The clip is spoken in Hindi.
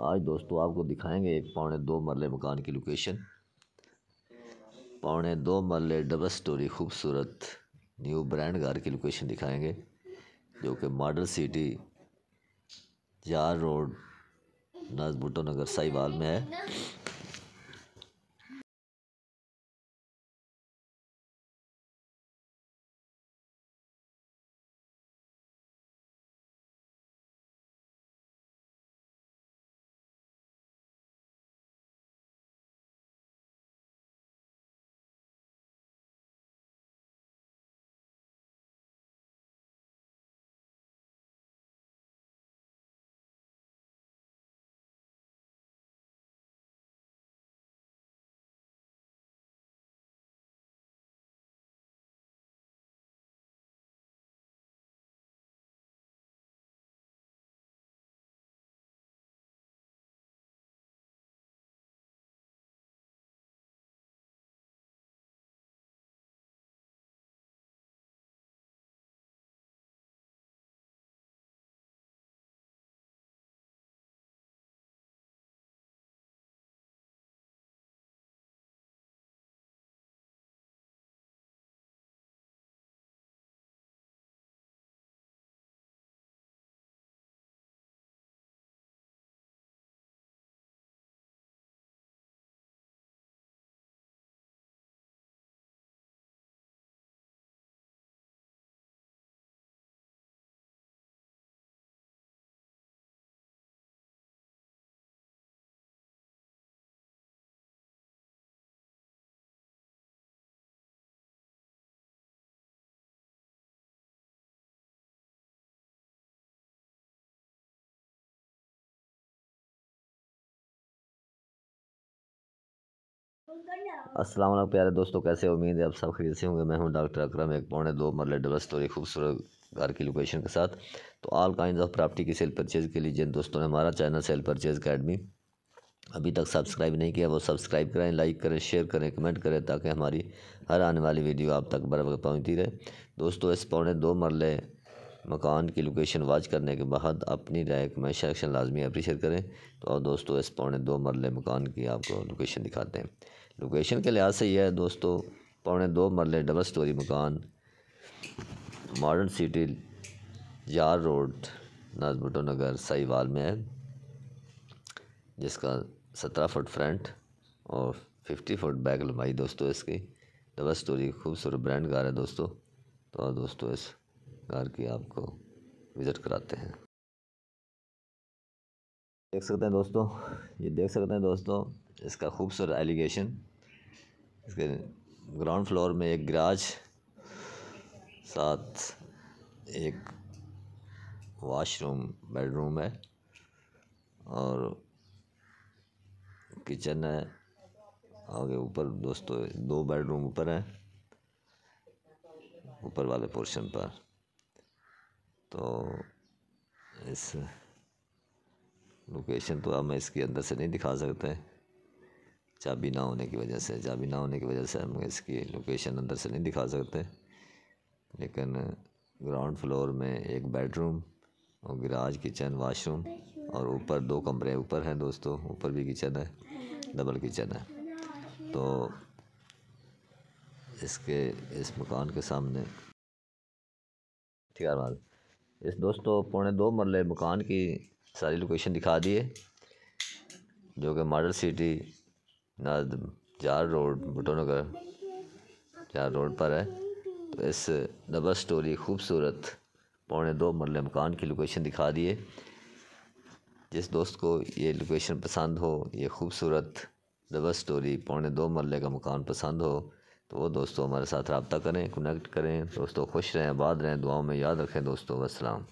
आज दोस्तों आपको दिखाएंगे एक पौने दो मरले मकान की लोकेशन पौने दो मरले डबल स्टोरी खूबसूरत न्यू ब्रांड घर की लोकेशन दिखाएंगे जो कि मॉडल सिटी जार रोड नजबुटो नगर साहिवाल में है असलम प्यारे दोस्तों कैसे उम्मीद है आप सब खरीद से होंगे मैं हूं डॉक्टर अकरम एक पौने दो मरले डबल स्टोरी खूबसूरत घर की लोकेशन के साथ तो आल काइंड ऑफ प्रॉपर्टी की सेल परचेज़ के लिए जिन दोस्तों ने हमारा चैनल सेल परचेज़ अकेडमी अभी तक सब्सक्राइब नहीं किया वो सब्सक्राइब करें लाइक करें शेयर करें कमेंट करें ताकि हमारी हर आने वाली वीडियो आप तक बर पहुँचती रहे दोस्तों इस पौने दो मरले मकान की लोकेशन वाच करने के बाद अपनी रैक में सेक्शन लाजमी अप्रीशेयर करें तो और दोस्तों इस पौने दो मरले मकान की आपको लोकेशन दिखाते हैं लोकेशन के लिहाज से यह है दोस्तों पौने दो मरले डबल स्टोरी मकान मॉडर्न सिटी जार रोड भुटो नगर साहिवाल में है जिसका सत्रह फुट फ्रंट और फिफ्टी फुट बैक लंबाई दोस्तों इसकी डबल स्टोरी खूबसूरत ब्रांड कार है दोस्तों तो दोस्तों इस कार की आपको विज़िट कराते हैं देख सकते हैं दोस्तों ये देख सकते हैं दोस्तों इसका खूबसूरत एलिगेशन इसके ग्राउंड फ्लोर में एक गराज साथ एक वॉशरूम बेडरूम है और किचन है आगे ऊपर दोस्तों दो बेडरूम ऊपर हैं ऊपर वाले पोर्शन पर तो इस लोकेशन तो अब मैं इसके अंदर से नहीं दिखा सकते चाबी ना होने की वजह से चाबी ना होने की वजह से हम इसकी लोकेशन अंदर से नहीं दिखा सकते लेकिन ग्राउंड फ्लोर में एक बेडरूम और गिराज किचन वाशरूम और ऊपर दो कमरे ऊपर हैं दोस्तों ऊपर भी किचन है डबल किचन है तो इसके इस मकान के सामने ठीक है इस दोस्तों पौने दो मरले मकान की सारी लोकेशन दिखा दी है जो कि मॉडल सिटी जार रोड भुटो नगर जार रोड पर है तो इस डबल स्टोरी खूबसूरत पौने दो मरले मकान की लोकेशन दिखा दी है जिस दोस्त को ये लोकेशन पसंद हो ये खूबसूरत डबल स्टोरी पौने दो मरले का मकान पसंद हो तो वो दोस्तों हमारे साथ रबता करें कनेक्ट करें दोस्तों खुश रहें आबाद रहें दुआओं में याद रखें दोस्तों वसलाम